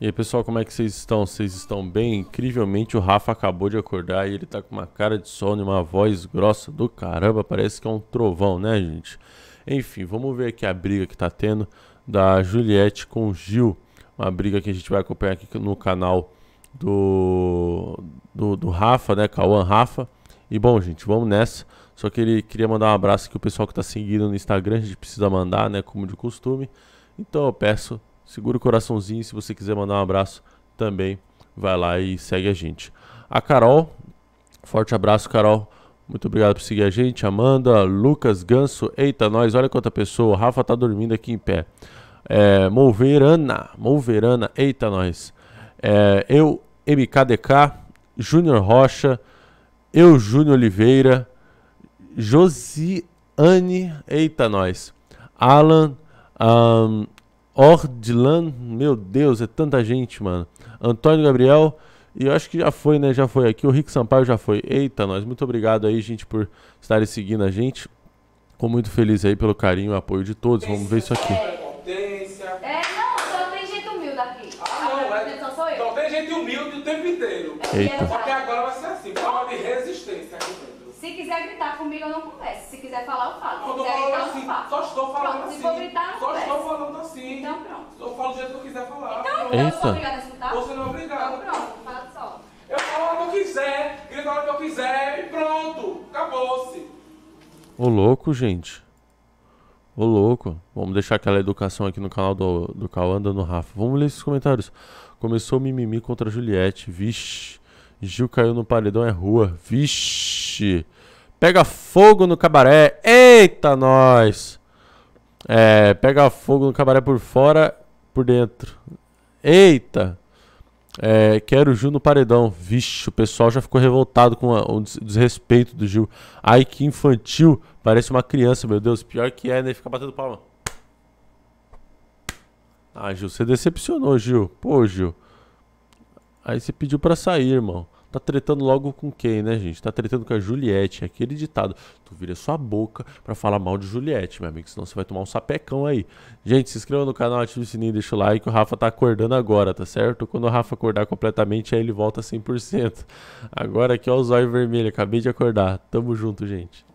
E aí, pessoal, como é que vocês estão? Vocês estão bem? Incrivelmente, o Rafa acabou de acordar e ele tá com uma cara de sono e uma voz grossa do caramba. Parece que é um trovão, né, gente? Enfim, vamos ver aqui a briga que tá tendo da Juliette com o Gil. Uma briga que a gente vai acompanhar aqui no canal do, do, do Rafa, né? Cauã Rafa. E bom, gente, vamos nessa. Só que ele queria mandar um abraço aqui o pessoal que tá seguindo no Instagram. A gente precisa mandar, né? Como de costume. Então eu peço Segura o coraçãozinho. Se você quiser mandar um abraço também, vai lá e segue a gente. A Carol, forte abraço, Carol. Muito obrigado por seguir a gente. Amanda, Lucas, Ganso, eita, nós, olha quanta pessoa. Rafa tá dormindo aqui em pé. É, Molverana, eita, nós. É, eu, MKDK, Júnior Rocha, eu, Júnior Oliveira, Josiane, eita, nós. Alan, um, Ordlan, meu Deus, é tanta gente, mano. Antônio Gabriel, e eu acho que já foi, né? Já foi aqui. O Rick Sampaio já foi. Eita, nós. Muito obrigado aí, gente, por estarem seguindo a gente. Fico muito feliz aí pelo carinho e apoio de todos. Vamos ver isso aqui. É, não, só tem gente humilde aqui. Ah, não, é. Só tem gente humilde o tempo inteiro. É, é Eita. Só que agora vai ser assim, forma de resistência aqui dentro. Se quiser gritar comigo, eu não converso. Se quiser falar, eu falo. Se quiser gritar, eu não assim, falo. Só estou falando Pronto, assim. Se for gritar, não quiser falar. Então, eu sou obrigada a escutar? Você não é obrigada. Então, pronto, fala só. Eu falo o que eu quiser, grito a hora que eu quiser e pronto, acabou-se. Ô louco, gente. Ô louco. Vamos deixar aquela educação aqui no canal do, do Cauã dando Rafa. Vamos ler esses comentários. Começou mimimi contra Juliette. Vixe. Gil caiu no paredão, é rua. Vixe. Pega fogo no cabaré. Eita, nós. É, pega fogo no cabaré por fora por dentro. Eita! É, quero o Gil no paredão. Vixe, o pessoal já ficou revoltado com a, o desrespeito do Gil. Ai, que infantil. Parece uma criança, meu Deus. Pior que é, né? Fica batendo palma. Ah, Gil, você decepcionou, Gil. Pô, Gil. Aí você pediu para sair, irmão. Tá tretando logo com quem, né, gente? Tá tretando com a Juliette, aquele ditado. Tu vira sua boca para falar mal de Juliette, meu amigo, senão você vai tomar um sapecão aí. Gente, se inscreva no canal, ative o sininho, deixa o like. O Rafa tá acordando agora, tá certo? Quando o Rafa acordar completamente, aí ele volta 100%. Agora aqui, ó, o zóio vermelho, acabei de acordar. Tamo junto, gente.